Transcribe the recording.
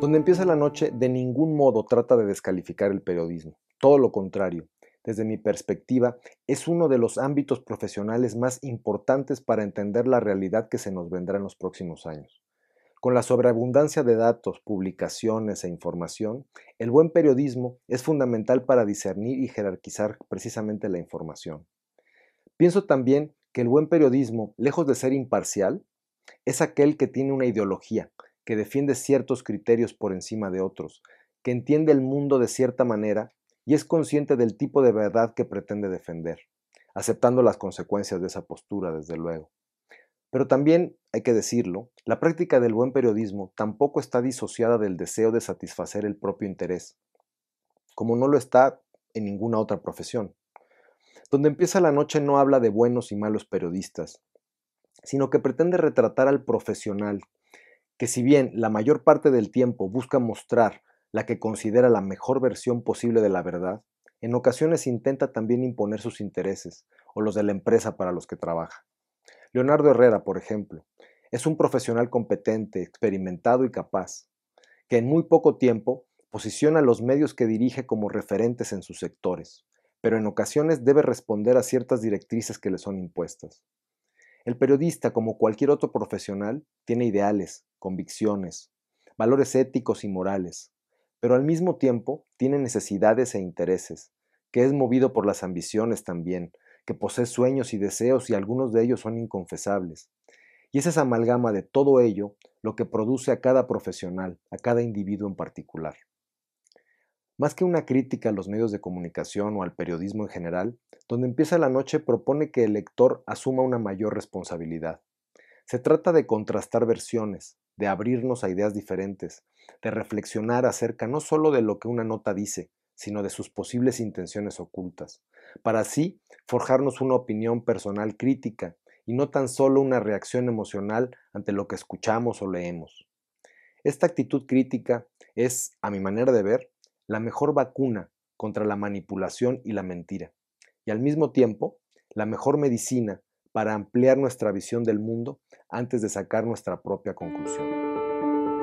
Donde empieza la noche de ningún modo trata de descalificar el periodismo. Todo lo contrario, desde mi perspectiva, es uno de los ámbitos profesionales más importantes para entender la realidad que se nos vendrá en los próximos años. Con la sobreabundancia de datos, publicaciones e información, el buen periodismo es fundamental para discernir y jerarquizar precisamente la información. Pienso también que el buen periodismo, lejos de ser imparcial, es aquel que tiene una ideología, que defiende ciertos criterios por encima de otros, que entiende el mundo de cierta manera y es consciente del tipo de verdad que pretende defender, aceptando las consecuencias de esa postura, desde luego. Pero también, hay que decirlo, la práctica del buen periodismo tampoco está disociada del deseo de satisfacer el propio interés, como no lo está en ninguna otra profesión. Donde empieza la noche no habla de buenos y malos periodistas, sino que pretende retratar al profesional que si bien la mayor parte del tiempo busca mostrar la que considera la mejor versión posible de la verdad, en ocasiones intenta también imponer sus intereses o los de la empresa para los que trabaja. Leonardo Herrera, por ejemplo, es un profesional competente, experimentado y capaz, que en muy poco tiempo posiciona a los medios que dirige como referentes en sus sectores, pero en ocasiones debe responder a ciertas directrices que le son impuestas. El periodista, como cualquier otro profesional, tiene ideales, convicciones, valores éticos y morales, pero al mismo tiempo tiene necesidades e intereses, que es movido por las ambiciones también, que posee sueños y deseos y algunos de ellos son inconfesables. Y es esa amalgama de todo ello lo que produce a cada profesional, a cada individuo en particular. Más que una crítica a los medios de comunicación o al periodismo en general, Donde empieza la noche propone que el lector asuma una mayor responsabilidad. Se trata de contrastar versiones, de abrirnos a ideas diferentes, de reflexionar acerca no sólo de lo que una nota dice, sino de sus posibles intenciones ocultas, para así forjarnos una opinión personal crítica y no tan solo una reacción emocional ante lo que escuchamos o leemos. Esta actitud crítica es, a mi manera de ver, la mejor vacuna contra la manipulación y la mentira, y al mismo tiempo la mejor medicina para ampliar nuestra visión del mundo antes de sacar nuestra propia conclusión.